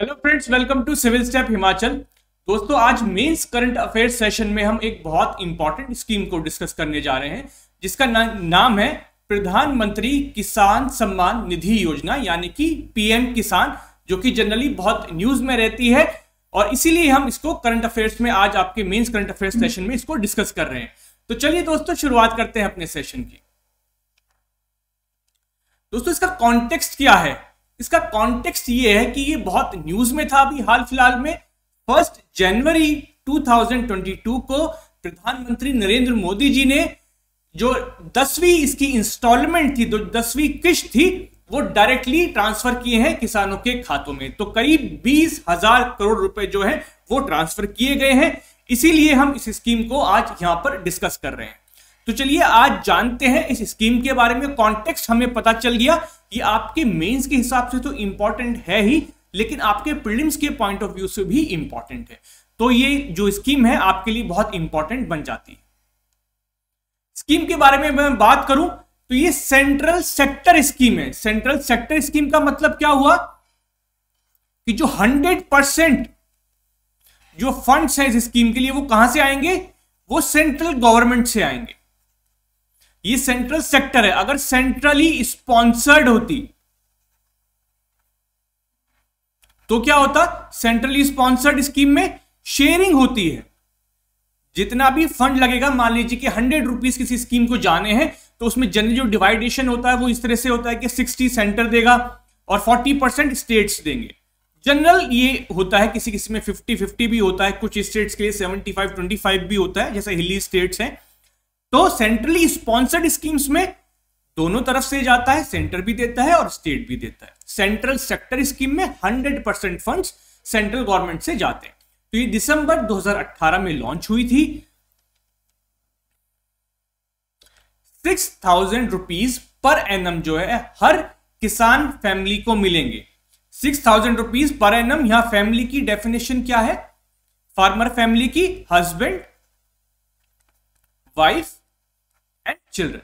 hello friends welcome to civil step Himachal दोस्तों आज mains current affair session में हम एक बहुत इंपॉर्टेंट स्कीम को डिस्कस करने जा रहे हैं जिसका ना, नाम है प्रधानमंत्री किसान सम्मान निधि योजना यानी कि पीएम किसान जो कि जनरली बहुत न्यूज में रहती है और इसीलिए हम इसको करंट अफेयर्स में आज आपके मेन्स करंट अफेयर्स सेशन में इसको डिस्कस कर रहे हैं तो चलिए दोस्तों शुरुआत करते हैं अपने सेशन की दोस्तों इसका कॉन्टेक्स्ट क्या है इसका कॉन्टेक्स्ट ये है कि ये बहुत न्यूज में था अभी हाल फिलहाल में फर्स्ट जनवरी 2022 को प्रधानमंत्री नरेंद्र मोदी जी ने जो दसवीं इसकी इंस्टॉलमेंट थी जो दसवीं किश्त थी वो डायरेक्टली ट्रांसफर किए हैं किसानों के खातों में तो करीब बीस हजार करोड़ रुपए जो है वो ट्रांसफर किए गए हैं इसीलिए हम इस स्कीम को आज यहां पर डिस्कस कर रहे हैं तो चलिए आज जानते हैं इस स्कीम के बारे में कॉन्टेक्स्ट हमें पता चल गया कि आपके मेंस के हिसाब से तो इंपॉर्टेंट है ही लेकिन आपके प्रीलिम्स के पॉइंट ऑफ व्यू से भी इंपॉर्टेंट है तो ये जो स्कीम है आपके लिए बहुत इंपॉर्टेंट बन जाती है स्कीम के बारे में मैं बात करूं तो ये सेंट्रल सेक्टर स्कीम है सेंट्रल सेक्टर स्कीम का मतलब क्या हुआ कि जो 100 परसेंट जो फंड्स हैं इस स्कीम के लिए वो कहां से आएंगे वो सेंट्रल गवर्नमेंट से आएंगे ये सेंट्रल सेक्टर है अगर सेंट्रली स्पॉन्सर्ड होती तो क्या होता सेंट्रली स्पॉन्सर्ड स्कीम में शेयरिंग होती है जितना भी फंड लगेगा मान लीजिए कि हंड्रेड रुपीज किसी स्कीम को जाने हैं तो उसमें जनरली जो डिवाइडेशन होता है वो इस तरह से होता है कि सिक्सटी सेंटर देगा और फोर्टी परसेंट स्टेट्स देंगे जनरल ये होता है किसी किसी में फिफ्टी फिफ्टी भी होता है कुछ स्टेट्स के लिए सेवेंटी फाइव ट्वेंटी फाइव भी होता है जैसे हिली स्टेट्स हैं तो सेंट्रली स्पॉन्सर्ड स्कीम्स में दोनों तरफ से जाता है सेंटर भी देता है और स्टेट भी देता है सेंट्रल सेक्टर स्कीम में 100 परसेंट फंड सेंट्रल गवर्नमेंट से जाते हैं तो ये दिसंबर 2018 में लॉन्च हुई थी six thousand rupees per annum जो है हर किसान फैमिली को मिलेंगे six thousand rupees per annum यहां फैमिली की डेफिनेशन क्या है फार्मर फैमिली की हस्बैंड वाइफ एंड चिल्ड्रन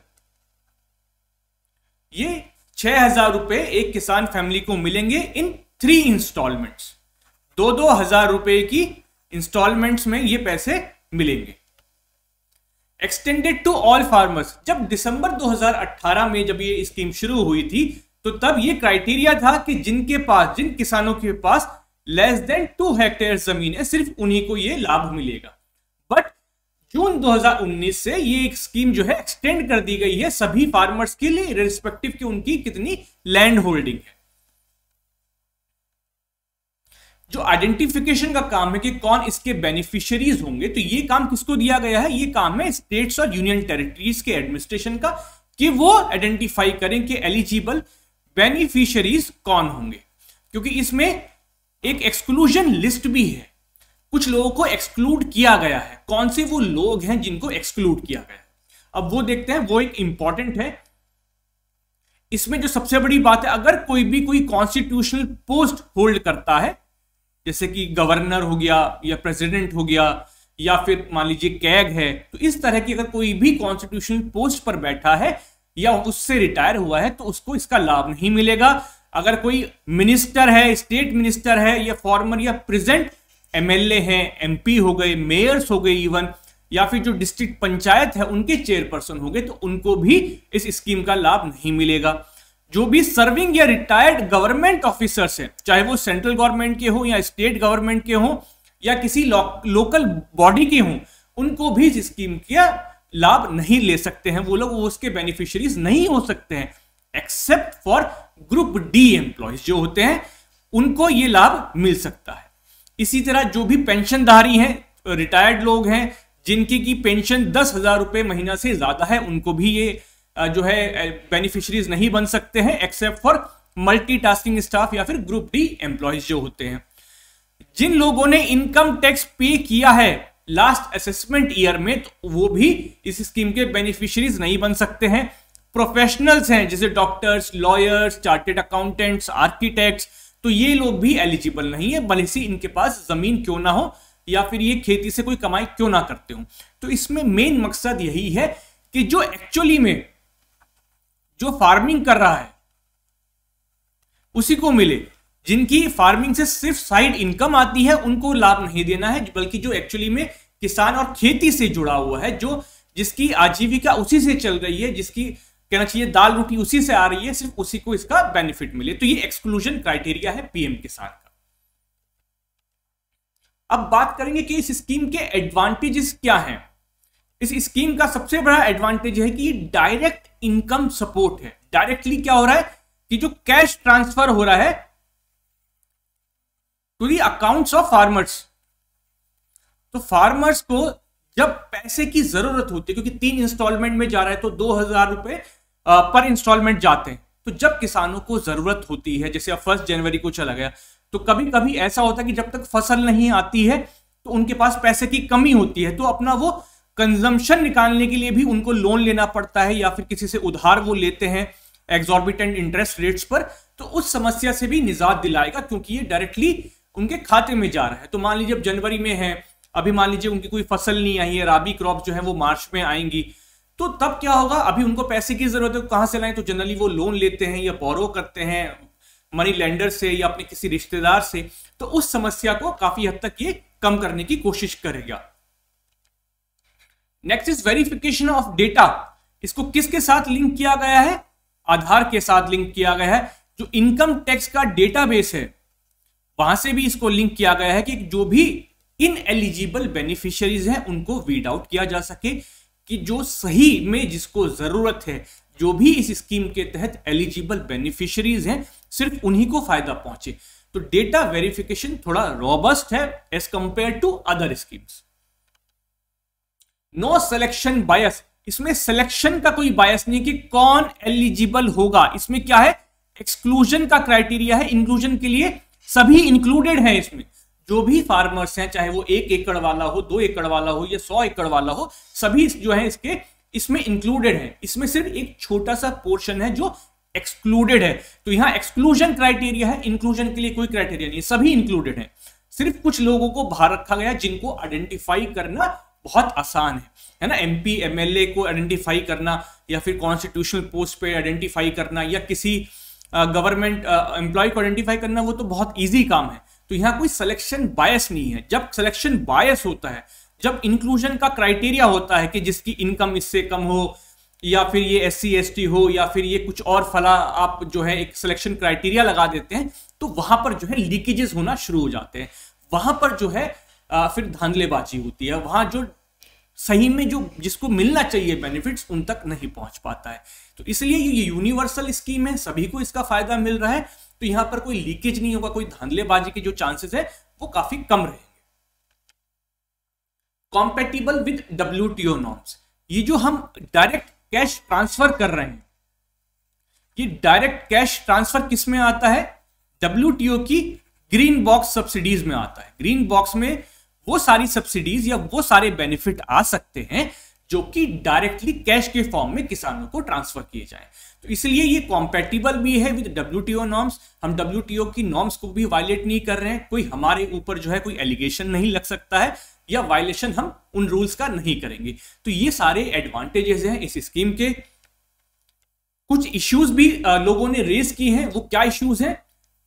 ये छह हजार रुपए एक किसान फैमिली को मिलेंगे इन थ्री इंस्टॉलमेंट्स दो दो हजार रुपए की इंस्टॉलमेंट्स में ये पैसे मिलेंगे एक्सटेंडेड टू ऑल फार्मर्स जब दिसंबर 2018 में जब ये स्कीम शुरू हुई थी तो तब ये क्राइटेरिया था कि जिनके पास जिन किसानों के पास लेस देन टू हेक्टेयर जमीन है सिर्फ उन्हीं को ये लाभ मिलेगा जून 2019 से ये एक स्कीम जो है एक्सटेंड कर दी गई है सभी फार्मर्स के लिए रेस्पेक्टिव कि उनकी कितनी लैंड होल्डिंग है जो आइडेंटिफिकेशन का काम है कि कौन इसके बेनिफिशियरीज होंगे तो ये काम किसको दिया गया है ये काम है स्टेट्स और यूनियन टेरिटरीज के एडमिनिस्ट्रेशन का कि वो आइडेंटिफाई करें कि एलिजिबल बेनिफिशियरीज कौन होंगे क्योंकि इसमें एक एक्सक्लूजन लिस्ट भी है कुछ लोगों को एक्सक्लूड किया गया है कौन से वो लोग हैं जिनको एक्सक्लूड किया गया है अब वो देखते हैं वो एक इंपॉर्टेंट है इसमें जो सबसे बड़ी बात है अगर कोई भी कोई कॉन्स्टिट्यूशनल पोस्ट होल्ड करता है जैसे कि गवर्नर हो गया या प्रेसिडेंट हो गया या फिर मान लीजिए कैग है तो इस तरह की अगर कोई भी कॉन्स्टिट्यूशनल पोस्ट पर बैठा है या उससे रिटायर हुआ है तो उसको इसका लाभ नहीं मिलेगा अगर कोई मिनिस्टर है स्टेट मिनिस्टर है या फॉर्मर या प्रेजेंट एमएलए हैं एमपी हो गए मेयर्स हो गए इवन या फिर जो डिस्ट्रिक्ट पंचायत है उनके चेयरपर्सन हो गए तो उनको भी इस स्कीम का लाभ नहीं मिलेगा जो भी सर्विंग या रिटायर्ड गवर्नमेंट ऑफिसर्स हैं चाहे वो सेंट्रल गवर्नमेंट के हों या स्टेट गवर्नमेंट के हों या किसी लोकल बॉडी के हों उनको भी इस स्कीम का लाभ नहीं ले सकते हैं वो लोग वो उसके बेनिफिशरीज नहीं हो सकते हैं except for group D employees जो होते हैं उनको ये लाभ मिल सकता है इसी तरह जो भी पेंशनधारी हैं रिटायर्ड लोग हैं जिनकी की पेंशन दस हजार रुपये महीना से ज़्यादा है उनको भी ये जो है बेनिफिशरीज नहीं बन सकते हैं एक्सेप्ट फॉर मल्टीटास्किंग स्टाफ या फिर ग्रुप डी एम्प्लॉयज जो होते हैं जिन लोगों ने इनकम टैक्स पे किया है लास्ट असेसमेंट ईयर में तो वो भी इस स्कीम के बेनिफिशरीज नहीं बन सकते हैं प्रोफेशनल्स हैं जैसे doctors lawyers chartered accountants architects तो ये लोग भी एलिजिबल नहीं है भले ही इनके पास जमीन क्यों ना हो या फिर ये खेती से कोई कमाई क्यों ना करते हो तो इसमें मेन मकसद यही है कि जो एक्चुअली में जो फार्मिंग कर रहा है उसी को मिले जिनकी फार्मिंग से सिर्फ साइड इनकम आती है उनको लाभ नहीं देना है बल्कि जो एक्चुअली में किसान और खेती से जुड़ा हुआ है जो जिसकी आजीविका उसी से चल रही है जिसकी कहना चाहिए दाल रोटी उसी से आ रही है सिर्फ उसी को इसका बेनिफिट मिले तो ये एक्सक्लूजन क्राइटेरिया है पीएम किसान का अब बात करेंगे कि इस स्कीम के एडवांटेजेस क्या हैं इस स्कीम का सबसे बड़ा एडवांटेज है कि डायरेक्ट इनकम सपोर्ट है डायरेक्टली क्या हो रहा है कि जो कैश ट्रांसफर हो रहा है to the accounts of farmers तो फार्मर्स को जब पैसे की जरूरत होती है क्योंकि तीन इंस्टॉलमेंट में जा रहा है तो दो हजार रुपए पर इंस्टॉलमेंट जाते हैं तो जब किसानों को जरूरत होती है जैसे अब फर्स्ट जनवरी को चला गया तो कभी कभी ऐसा होता है कि जब तक फसल नहीं आती है तो उनके पास पैसे की कमी होती है तो अपना वो कंजम्पशन निकालने के लिए भी उनको लोन लेना पड़ता है या फिर किसी से उधार वो लेते हैं एग्जॉर्बिटेंट इंटरेस्ट रेट्स पर तो उस समस्या से भी निजात दिलाएगा क्योंकि ये डायरेक्टली उनके खाते में जा रहा है तो मान लीजिए अब जनवरी में है अभी मान लीजिए उनकी कोई फसल नहीं आई है राबी क्रॉप जो है वो मार्च में आएंगी तो तब क्या होगा अभी उनको पैसे की जरूरत है तो कहां से लाएं तो जनरली वो लोन लेते हैं या बोरो करते हैं मनी लेंडर से या अपने किसी रिश्तेदार से तो उस समस्या को काफी हद तक ये कम करने की कोशिश करेगा next is verification of data इसको किसके साथ लिंक किया गया है आधार के साथ लिंक किया गया है जो इनकम टैक्स का डेटाबेस है वहां से भी इसको लिंक किया गया है कि जो भी इन एलिजिबल बेनिफिशरीज हैं उनको वीड आउट किया जा सके कि जो सही में जिसको ज़रूरत है जो भी इस स्कीम के तहत एलिजिबल बेनिफिशरीज हैं सिर्फ उन्हीं को फायदा पहुंचे तो डेटा वेरिफिकेशन थोड़ा रॉबस्ट है as compare to other schemes no selection bias इसमें सिलेक्शन का कोई बायस नहीं कि कौन एलिजिबल होगा इसमें क्या है एक्सक्लूजन का क्राइटेरिया है इंक्लूजन के लिए सभी इंक्लूडेड है इसमें जो भी फार्मर्स हैं चाहे वो एक एकड़ वाला हो दो एकड़ वाला हो या सौ एकड़ वाला हो सभी जो है इसके इसमें इंक्लूडेड है इसमें सिर्फ एक छोटा सा पोर्शन है जो एक्सक्लूडेड है तो यहाँ एक्सक्लूजन क्राइटेरिया है इंक्लूजन के लिए कोई क्राइटेरिया नहीं सभी इंक्लूडेड है सिर्फ कुछ लोगों को बाहर रखा गया जिनको आइडेंटिफाई करना बहुत आसान है है ना एमपी एमएलए को आइडेंटिफाई करना या फिर कॉन्स्टिट्यूशनल पोस्ट पे आइडेंटिफाई करना या किसी गवर्नमेंट एम्प्लॉय को आइडेंटिफाई करना वो तो बहुत ईजी काम है तो यहाँ कोई सिलेक्शन बायस नहीं है जब सिलेक्शन बायस होता है जब इंक्लूजन का क्राइटेरिया होता है कि जिसकी इनकम इससे कम हो या फिर ये एस सी हो या फिर ये कुछ और फला आप जो है एक सिलेक्शन क्राइटेरिया लगा देते हैं तो वहां पर जो है लीकेजेस होना शुरू हो जाते हैं वहां पर जो है फिर धांधलेबाजी होती है वहां जो सही में जो जिसको मिलना चाहिए बेनिफिट्स उन तक नहीं पहुंच पाता है तो इसलिए ये यूनिवर्सल स्कीम है सभी को इसका फायदा मिल रहा है तो यहां पर कोई लीकेज नहीं होगा कोई धांधलेबाजी के जो चांसेस है वो काफी कम रहेंगे कॉम्पेटिबल विद डब्ल्यू नॉर्म्स ये जो हम डायरेक्ट कैश ट्रांसफर कर रहे हैं ये डायरेक्ट कैश ट्रांसफर किस में आता है डब्ल्यू की ग्रीन बॉक्स सब्सिडीज में आता है ग्रीन बॉक्स में वो सारी सब्सिडीज या वो सारे बेनिफिट आ सकते हैं जो कि डायरेक्टली कैश के फॉर्म में किसानों को ट्रांसफर किए जाए तो इसलिए ये कॉम्पेटिबल भी है विद डब्ल्यू नॉर्म्स हम डब्ल्यू की नॉर्म्स को भी वायलेट नहीं कर रहे हैं कोई हमारे ऊपर जो है कोई एलिगेशन नहीं लग सकता है या वायलेशन हम उन रूल्स का नहीं करेंगे तो ये सारे एडवांटेजेस हैं इस स्कीम के कुछ इश्यूज भी लोगों ने रेज किए हैं वो क्या इश्यूज हैं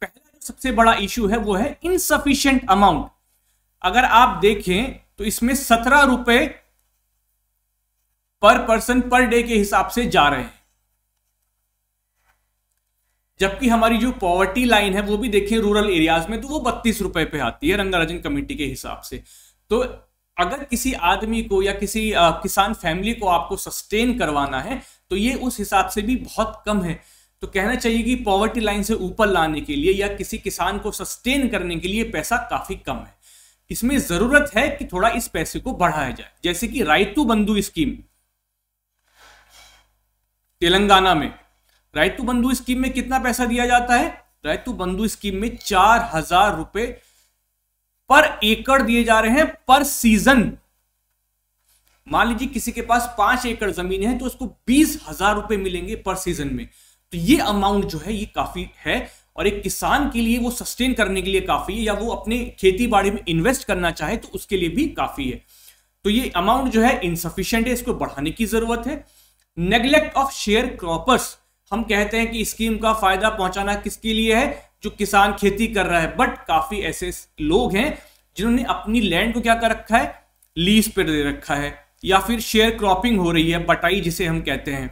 पहला जो सबसे बड़ा इश्यू है वो है इनसफिशियंट अमाउंट अगर आप देखें तो इसमें सत्रह रुपए पर पर्सन पर डे के हिसाब से जा रहे हैं जबकि हमारी जो पॉवर्टी लाइन है वो भी देखें रूरल एरियाज में तो वो बत्तीस रुपए पे आती है रंगाराजन कमेटी के हिसाब से तो अगर किसी आदमी को या किसी आ, किसान फैमिली को आपको सस्टेन करवाना है तो ये उस हिसाब से भी बहुत कम है तो कहना चाहिए कि पॉवर्टी लाइन से ऊपर लाने के लिए या किसी किसान को सस्टेन करने के लिए पैसा काफी कम है इसमें जरूरत है कि थोड़ा इस पैसे को बढ़ाया जाए जैसे कि right to Bandhu scheme Telangana में राइट टू बंधु स्कीम में कितना पैसा दिया जाता है राइट टू बंधु स्कीम में चार हजार रुपए पर एकड़ दिए जा रहे हैं पर सीजन मान लीजिए किसी के पास पांच एकड़ जमीन है तो उसको बीस हजार रुपए मिलेंगे पर सीजन में तो ये अमाउंट जो है ये काफी है और एक किसान के लिए वो सस्टेन करने के लिए काफ़ी है या वो अपने खेती बाड़ी में इन्वेस्ट करना चाहे तो उसके लिए भी काफ़ी है तो ये अमाउंट जो है इनसफिशियंट है इसको बढ़ाने की ज़रूरत है नेग्लेक्ट ऑफ शेयर क्रॉपर्स हम कहते हैं कि स्कीम का फायदा पहुंचाना किसके लिए है जो किसान खेती कर रहा है बट काफ़ी ऐसे लोग हैं जिन्होंने अपनी लैंड को क्या कर रखा है लीज पर दे रखा है या फिर शेयर क्रॉपिंग हो रही है बटाई जिसे हम कहते हैं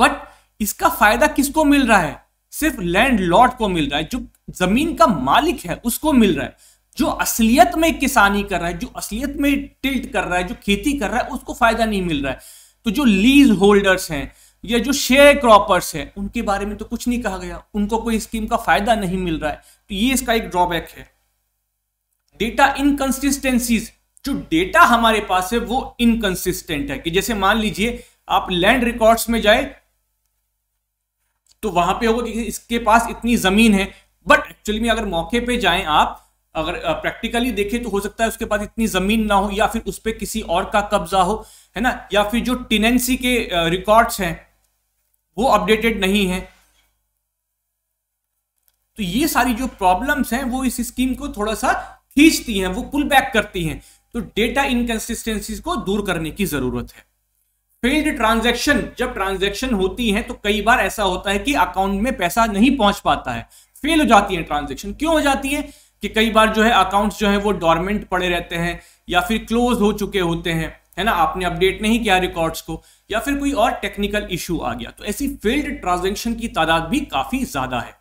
बट इसका फायदा किसको मिल रहा है सिर्फ लैंड लॉर्ड को मिल रहा है जो जमीन का मालिक है उसको मिल रहा है जो असलियत में किसानी कर रहा है जो असलियत में टिल्ट कर रहा है जो खेती कर रहा है उसको फायदा नहीं मिल रहा है तो जो लीज होल्डर्स हैं या जो शेयर क्रॉपर्स हैं उनके बारे में तो कुछ नहीं कहा गया उनको कोई स्कीम का फायदा नहीं मिल रहा है तो ये इसका एक ड्रॉबैक है डेटा इनकन्सिस्टेंसीज जो डेटा हमारे पास है वो इनकन्सिस्टेंट है कि जैसे मान लीजिए आप लैंड रिकॉर्ड्स में जाए तो वहां पे होगा कि इसके पास इतनी जमीन है बट एक्चुअली में अगर मौके पे जाएं आप अगर प्रैक्टिकली देखें तो हो सकता है उसके पास इतनी जमीन ना हो या फिर उस पर किसी और का कब्जा हो है ना या फिर जो टेनेंसी के रिकॉर्ड्स हैं वो अपडेटेड नहीं है तो ये सारी जो प्रॉब्लम्स हैं वो इस स्कीम को थोड़ा सा खींचती हैं वो पुल बैक करती हैं तो डेटा इनकन्सिस्टेंसीज को दूर करने की जरूरत है फेल्ड ट्रांजेक्शन जब ट्रांजेक्शन होती है तो कई बार ऐसा होता है कि अकाउंट में पैसा नहीं पहुंच पाता है फेल हो जाती है ट्रांजेक्शन क्यों हो जाती है कि कई बार जो है अकाउंट जो है वो डॉर्मेंट पड़े रहते हैं या फिर क्लोज हो चुके होते हैं है ना आपने अपडेट नहीं किया रिकॉर्ड्स को या फिर कोई और टेक्निकल इशू आ गया तो ऐसी फेल्ड ट्रांजेक्शन की तादाद भी काफी ज्यादा है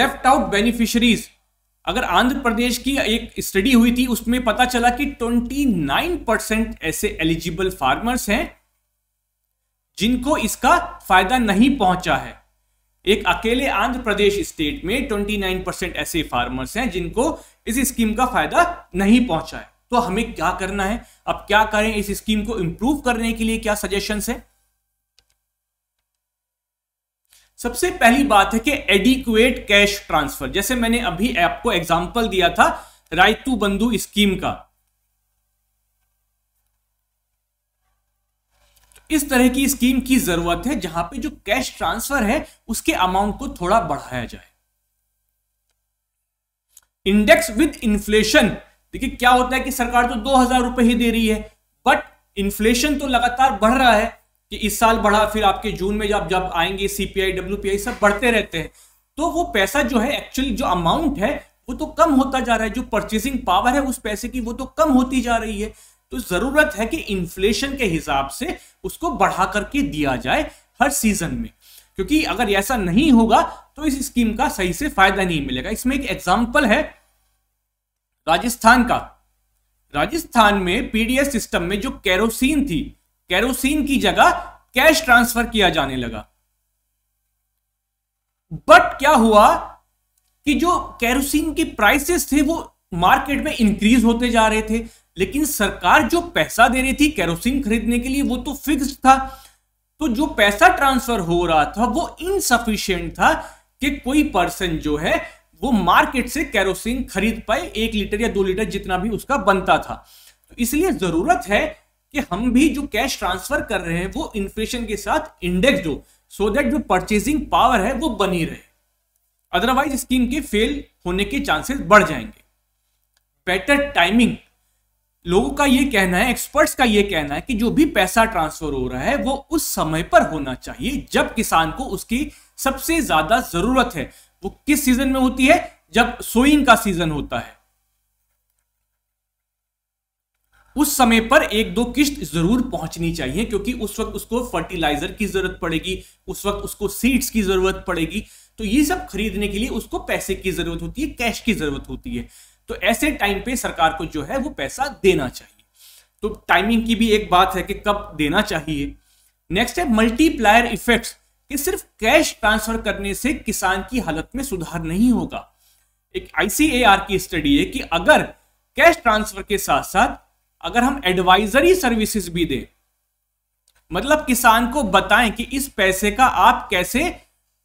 लेफ्ट आउट बेनिफिशरीज अगर आंध्र प्रदेश की एक स्टडी हुई थी उसमें पता चला कि 29 परसेंट ऐसे एलिजिबल फार्मर्स हैं जिनको इसका फायदा नहीं पहुंचा है एक अकेले आंध्र प्रदेश स्टेट में 29 परसेंट ऐसे फार्मर्स हैं जिनको इस स्कीम का फायदा नहीं पहुंचा है तो हमें क्या करना है अब क्या करें इस स्कीम को इंप्रूव करने के लिए क्या सजेशन है सबसे पहली बात है कि एडिक्वेट कैश ट्रांसफर जैसे मैंने अभी आपको एग्जाम्पल दिया था रायतू बंधु स्कीम का इस तरह की स्कीम की जरूरत है जहां पे जो कैश ट्रांसफर है उसके अमाउंट को थोड़ा बढ़ाया जाए इंडेक्स विद इन्फ्लेशन देखिए क्या होता है कि सरकार तो दो हजार रुपए ही दे रही है बट इन्फ्लेशन तो लगातार बढ़ रहा है कि इस साल बढ़ा फिर आपके जून में जब जब आएंगे सीपीआई डब्ल्यूपीआई सब बढ़ते रहते हैं तो वो पैसा जो है एक्चुअली जो अमाउंट है वो तो कम होता जा रहा है जो परचेसिंग पावर है उस पैसे की वो तो कम होती जा रही है तो जरूरत है कि इन्फ्लेशन के हिसाब से उसको बढ़ा करके दिया जाए हर सीजन में क्योंकि अगर ऐसा नहीं होगा तो इस स्कीम का सही से फायदा नहीं मिलेगा इसमें एक एग्जाम्पल है राजस्थान का राजस्थान में पीडीएस सिस्टम में जो कैरोसिन थी कैरोसिन की जगह कैश ट्रांसफर किया जाने लगा बट क्या हुआ कि जो कैरोसिन के प्राइसेस थे वो मार्केट में इंक्रीज होते जा रहे थे लेकिन सरकार जो पैसा दे रही थी कैरोसिन खरीदने के लिए वो तो फिक्स था तो जो पैसा ट्रांसफर हो रहा था वो इनसफिशियंट था कि कोई पर्सन जो है वो मार्केट से कैरोसिन खरीद पाए एक लीटर या दो लीटर जितना भी उसका बनता था तो इसलिए जरूरत है कि हम भी जो कैश ट्रांसफर कर रहे हैं वो इन्फ्लेशन के साथ इंडेक्स हो सो दैट जो परचेसिंग पावर है वो बनी रहे अदरवाइज स्कीम के फेल होने के चांसेस बढ़ जाएंगे बेटर टाइमिंग लोगों का ये कहना है एक्सपर्ट्स का ये कहना है कि जो भी पैसा ट्रांसफर हो रहा है वो उस समय पर होना चाहिए जब किसान को उसकी सबसे ज्यादा जरूरत है वो किस सीजन में होती है जब सोइंग का सीजन होता है उस समय पर एक दो किश्त जरूर पहुंचनी चाहिए क्योंकि उस वक्त उसको फर्टिलाइजर की जरूरत पड़ेगी उस वक्त उसको सीड्स की जरूरत पड़ेगी तो ये सब खरीदने के लिए उसको पैसे की जरूरत होती है कैश की जरूरत होती है तो ऐसे टाइम पे सरकार को जो है वो पैसा देना चाहिए तो टाइमिंग की भी एक बात है कि कब देना चाहिए नेक्स्ट है मल्टीप्लायर इफेक्ट्स कि सिर्फ कैश ट्रांसफर करने से किसान की हालत में सुधार नहीं होगा एक आईसीएआर की स्टडी है कि अगर कैश ट्रांसफर के साथ साथ अगर हम एडवाइजरी सर्विसेज भी दें मतलब किसान को बताएं कि इस पैसे का आप कैसे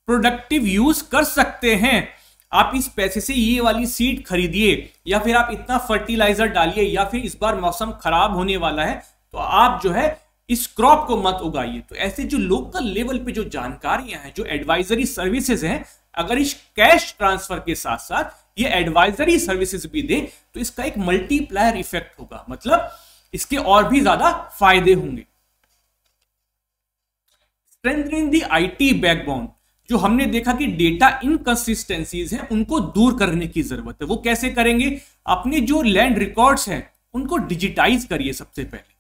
प्रोडक्टिव यूज कर सकते हैं आप इस पैसे से ये वाली सीड खरीदिए या फिर आप इतना फर्टिलाइजर डालिए या फिर इस बार मौसम खराब होने वाला है तो आप जो है इस क्रॉप को मत उगाइए तो ऐसे जो लोकल लेवल पे जो जानकारियां हैं जो एडवाइजरी सर्विसेज हैं अगर इस कैश ट्रांसफर के साथ साथ ये एडवाइजरी सर्विसेज भी दें तो इसका एक मल्टीप्लायर इफेक्ट होगा मतलब इसके और भी ज्यादा फायदे होंगे स्ट्रेंथनिंग दी आईटी बैकबोन जो हमने देखा कि डेटा इनकंसिस्टेंसीज है उनको दूर करने की जरूरत है वो कैसे करेंगे अपने जो लैंड रिकॉर्ड्स हैं उनको डिजिटाइज करिए सबसे पहले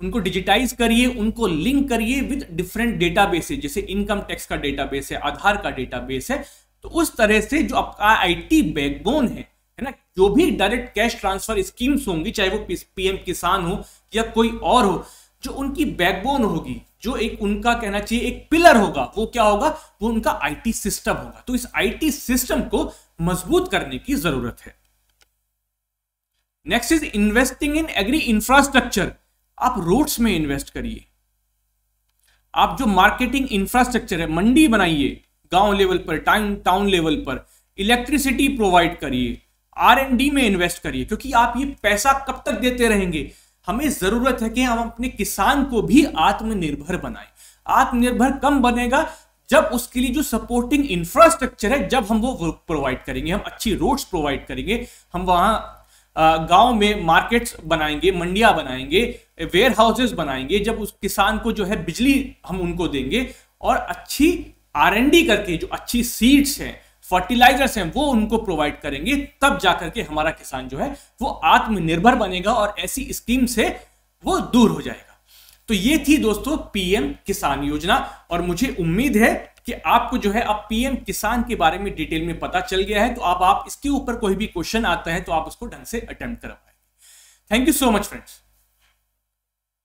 उनको डिजिटाइज करिए उनको लिंक करिए विद डिफरेंट डेटाबेस जैसे इनकम टैक्स का डेटाबेस है आधार का डेटाबेस है तो उस तरह से जो आपका आईटी बैकबोन है है ना जो भी डायरेक्ट कैश ट्रांसफर स्कीम्स होंगी चाहे वो पीएम किसान हो या कोई और हो जो उनकी बैकबोन होगी जो एक उनका कहना चाहिए एक पिलर होगा वो क्या होगा वो उनका आईटी सिस्टम होगा तो इस आईटी सिस्टम को मजबूत करने की जरूरत है next is investing in agri infrastructure आप रोड्स में इन्वेस्ट करिए आप जो मार्केटिंग इंफ्रास्ट्रक्चर है मंडी बनाइए गांव लेवल पर टाउन टाउन लेवल पर इलेक्ट्रिसिटी प्रोवाइड करिए आर एंड डी में इन्वेस्ट करिए क्योंकि आप ये पैसा कब तक देते रहेंगे हमें जरूरत है कि हम अपने किसान को भी आत्मनिर्भर बनाए आत्मनिर्भर कम बनेगा जब उसके लिए जो सपोर्टिंग इंफ्रास्ट्रक्चर है जब हम वो प्रोवाइड करेंगे हम अच्छी रोड्स प्रोवाइड करेंगे हम वहाँ गांव में मार्केट्स बनाएंगे मंडियाँ बनाएंगे वेयर हाउसेस बनाएंगे जब उस किसान को जो है बिजली हम उनको देंगे और अच्छी आर करके जो अच्छी सीड्स हैं फर्टिलाइजर्स हैं वो उनको प्रोवाइड करेंगे तब जाकर के हमारा किसान जो है वो आत्मनिर्भर बनेगा और ऐसी स्कीम से वो दूर हो जाएगा तो ये थी दोस्तों पीएम किसान योजना और मुझे उम्मीद है कि आपको जो है अब पीएम किसान के बारे में डिटेल में पता चल गया है तो अब आप इसके ऊपर कोई भी क्वेश्चन आता है तो आप उसको ढंग से अटेम्प्ट कर पाएंगे thank you so much friends